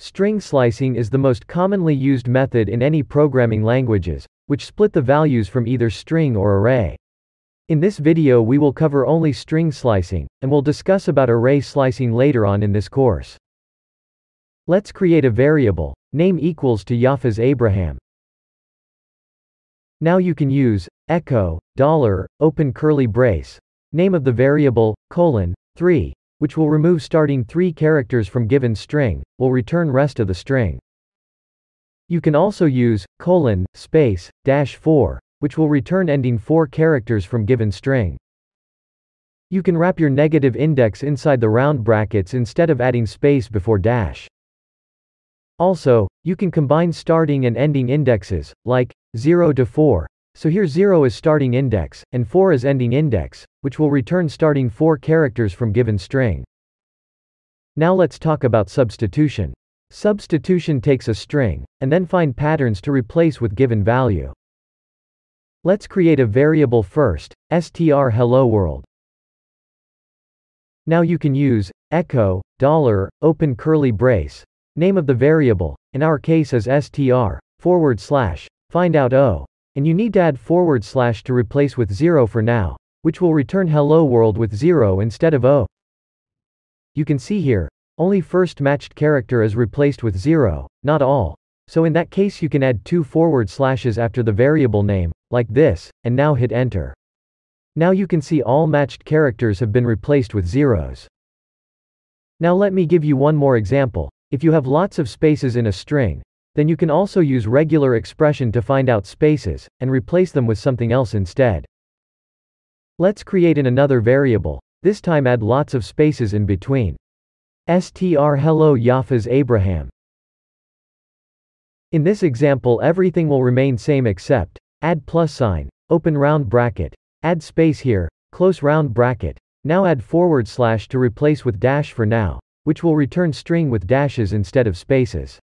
String slicing is the most commonly used method in any programming languages, which split the values from either string or array. In this video we will cover only string slicing, and we'll discuss about array slicing later on in this course. Let's create a variable, name equals to Yafa's Abraham. Now you can use, echo, dollar, open curly brace, name of the variable, colon, 3, which will remove starting three characters from given string, will return rest of the string. You can also use, colon, space, dash 4, which will return ending four characters from given string. You can wrap your negative index inside the round brackets instead of adding space before dash. Also, you can combine starting and ending indexes, like 0 to 4, so here 0 is starting index, and 4 is ending index, which will return starting 4 characters from given string. Now let's talk about substitution. Substitution takes a string, and then find patterns to replace with given value. Let's create a variable first, str hello world. Now you can use echo dollar open curly brace name of the variable, in our case as str forward slash find out o and you need to add forward slash to replace with 0 for now, which will return hello world with 0 instead of O. You can see here, only first matched character is replaced with 0, not all, so in that case you can add two forward slashes after the variable name, like this, and now hit enter. Now you can see all matched characters have been replaced with zeros. Now let me give you one more example, if you have lots of spaces in a string, then you can also use regular expression to find out spaces, and replace them with something else instead. Let's create in another variable, this time add lots of spaces in between. Str hello yafas Abraham. In this example everything will remain same except, add plus sign, open round bracket, add space here, close round bracket, now add forward slash to replace with dash for now, which will return string with dashes instead of spaces.